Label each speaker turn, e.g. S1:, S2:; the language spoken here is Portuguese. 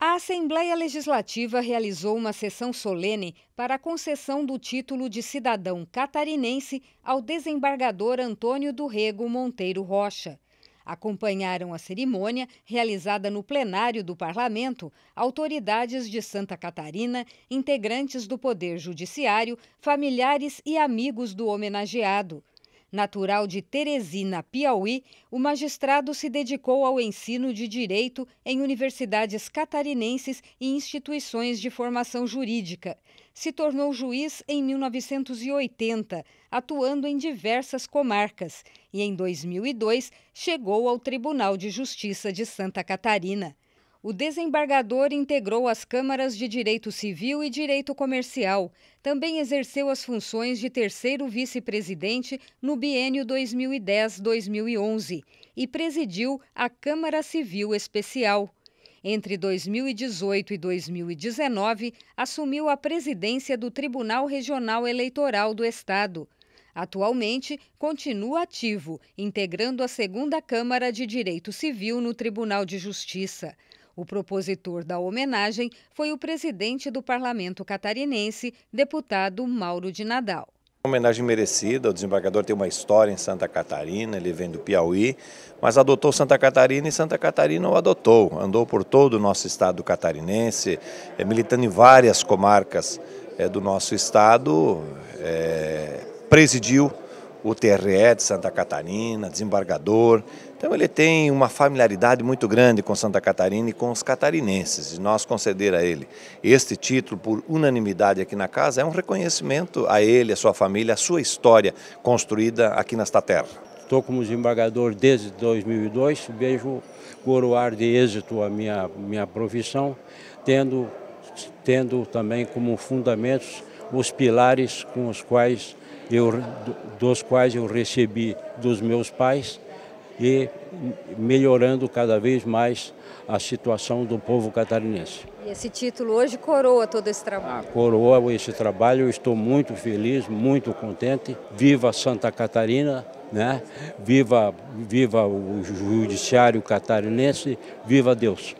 S1: A Assembleia Legislativa realizou uma sessão solene para a concessão do título de cidadão catarinense ao desembargador Antônio do Rego Monteiro Rocha. Acompanharam a cerimônia, realizada no plenário do Parlamento, autoridades de Santa Catarina, integrantes do Poder Judiciário, familiares e amigos do homenageado. Natural de Teresina, Piauí, o magistrado se dedicou ao ensino de direito em universidades catarinenses e instituições de formação jurídica. Se tornou juiz em 1980, atuando em diversas comarcas, e em 2002 chegou ao Tribunal de Justiça de Santa Catarina. O desembargador integrou as câmaras de Direito Civil e Direito Comercial. Também exerceu as funções de terceiro vice-presidente no biênio 2010-2011 e presidiu a Câmara Civil Especial. Entre 2018 e 2019, assumiu a presidência do Tribunal Regional Eleitoral do Estado. Atualmente, continua ativo, integrando a segunda Câmara de Direito Civil no Tribunal de Justiça. O propositor da homenagem foi o presidente do parlamento catarinense, deputado Mauro de Nadal.
S2: Uma homenagem merecida, o desembargador tem uma história em Santa Catarina, ele vem do Piauí, mas adotou Santa Catarina e Santa Catarina o adotou. Andou por todo o nosso estado catarinense, é, militando em várias comarcas é, do nosso estado, é, presidiu o TRE de Santa Catarina, desembargador. Então ele tem uma familiaridade muito grande com Santa Catarina e com os catarinenses. E nós conceder a ele este título por unanimidade aqui na casa é um reconhecimento a ele, a sua família, a sua história construída aqui nesta terra. Estou como desembargador desde 2002, vejo coroar de êxito
S3: a minha, minha profissão, tendo, tendo também como fundamentos os pilares com os quais eu, dos quais eu recebi dos meus pais e melhorando cada vez mais a situação do povo catarinense.
S1: E esse título hoje coroa todo esse trabalho?
S3: Ah, coroa esse trabalho, eu estou muito feliz, muito contente. Viva Santa Catarina, né? viva, viva o judiciário catarinense, viva Deus.